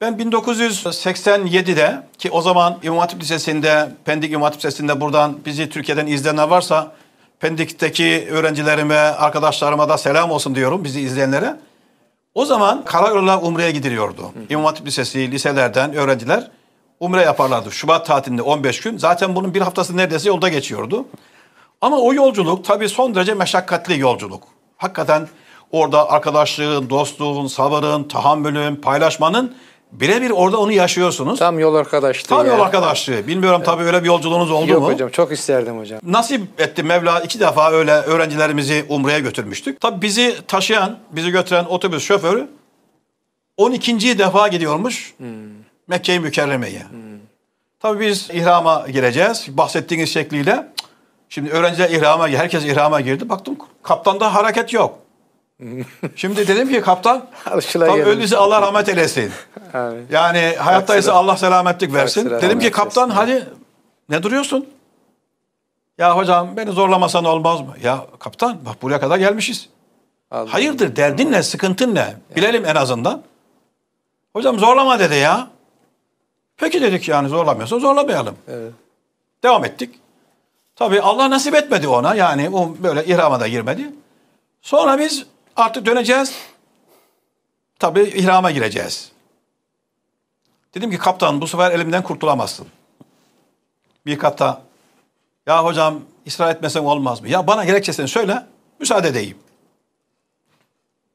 Ben 1987'de ki o zaman İmam Hatip Lisesi'nde, Pendik İmam Hatip Lisesi'nde buradan bizi Türkiye'den izleyenler varsa Pendik'teki öğrencilerime, arkadaşlarıma da selam olsun diyorum bizi izleyenlere. O zaman Karayoluna Umre'ye gidiliyordu. Hı. İmam Hatip Lisesi, liselerden öğrenciler Umre yaparlardı. Şubat tatilinde 15 gün. Zaten bunun bir haftası neredeyse yolda geçiyordu. Ama o yolculuk tabii son derece meşakkatli yolculuk. Hakikaten orada arkadaşlığın, dostluğun, sabırın, tahammülün, paylaşmanın Birebir orada onu yaşıyorsunuz. Tam yol arkadaşlığı. Tam yol arkadaşlığı. Bilmiyorum tabii öyle bir yolculuğunuz oldu Yok mu? Yok hocam çok isterdim hocam. Nasip etti Mevla iki defa öyle öğrencilerimizi Umre'ye götürmüştük. Tabii bizi taşıyan, bizi götüren otobüs şoförü 12. defa gidiyormuş hmm. Mekke-i Mükerreme'ye. Hmm. Tabii biz ihrama gireceğiz bahsettiğiniz şekliyle. Şimdi öğrenciler ihrama, herkes ihrama girdi. Baktım kaptanda hareket yok. Şimdi dedim ki kaptan tam öldüyse Allah rahmet eylesin. Yani hayattaysa Allah selametlik versin. dedim ki kaptan hadi ne duruyorsun? Ya hocam beni zorlamasan olmaz mı? Ya kaptan bak buraya kadar gelmişiz. Allah Hayırdır derdin ne sıkıntın ne? Bilelim en azından. Hocam zorlama dedi ya. Peki dedik yani zorlamıyorsa zorlamayalım. Evet. Devam ettik. Tabii Allah nasip etmedi ona yani o böyle ihrama da girmedi. Sonra biz Artık döneceğiz. tabii ihrama gireceğiz. Dedim ki kaptan bu sefer elimden kurtulamazsın. Bir kata ya hocam ısrar etmesem olmaz mı? Ya bana gerekçesini söyle müsaade edeyim.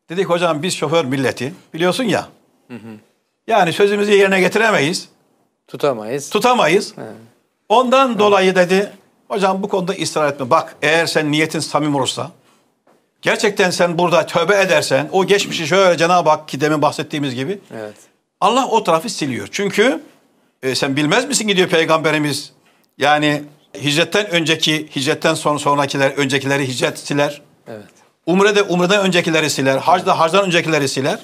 Dedik hocam biz şoför milleti biliyorsun ya. Hı hı. Yani sözümüzü yerine getiremeyiz. Tutamayız. Tutamayız. He. Ondan He. dolayı dedi hocam bu konuda ısrar etme. Bak eğer sen niyetin samim olursa Gerçekten sen burada tövbe edersen o geçmişi şöyle Cenab-ı Hak ki demin bahsettiğimiz gibi. Evet. Allah o tarafı siliyor. Çünkü e, sen bilmez misin gidiyor peygamberimiz. Yani hicretten önceki, hicretten son sonrakiler, öncekileri hicret siler. Evet. Umre de umreden öncekileri siler. Hac da hacdan öncekileri siler.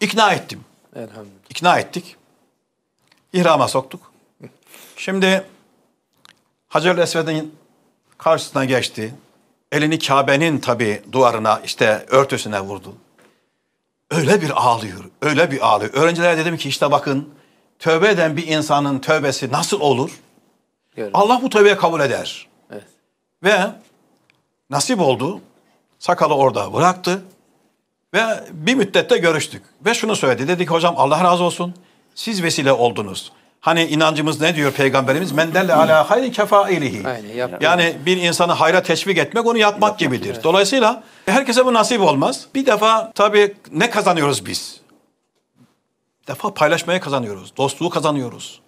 İkna ettim. Elhamdülillah. İkna ettik. İhrama soktuk. Şimdi Hacer-i Esved'in karşısına geçti. Elini Kabe'nin tabi duvarına işte örtüsüne vurdu. Öyle bir ağlıyor, öyle bir ağlıyor. Öğrencilere dedim ki işte bakın tövbe eden bir insanın tövbesi nasıl olur? Görün. Allah bu tövbeyi kabul eder. Evet. Ve nasip oldu. Sakalı orada bıraktı. Ve bir müddette görüştük. Ve şunu söyledi. Dedi ki hocam Allah razı olsun. Siz vesile oldunuz. Hani inancımız ne diyor peygamberimiz? Mendelle hmm. ala hayri kefailihi. Yani bir insanı hayra teşvik etmek onu yapmak, yapmak gibidir. Evet. Dolayısıyla herkese bu nasip olmaz. Bir defa tabii ne kazanıyoruz biz? Bir defa paylaşmaya kazanıyoruz. Dostluğu kazanıyoruz.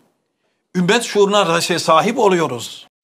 Ümmet şuuruna sahip oluyoruz.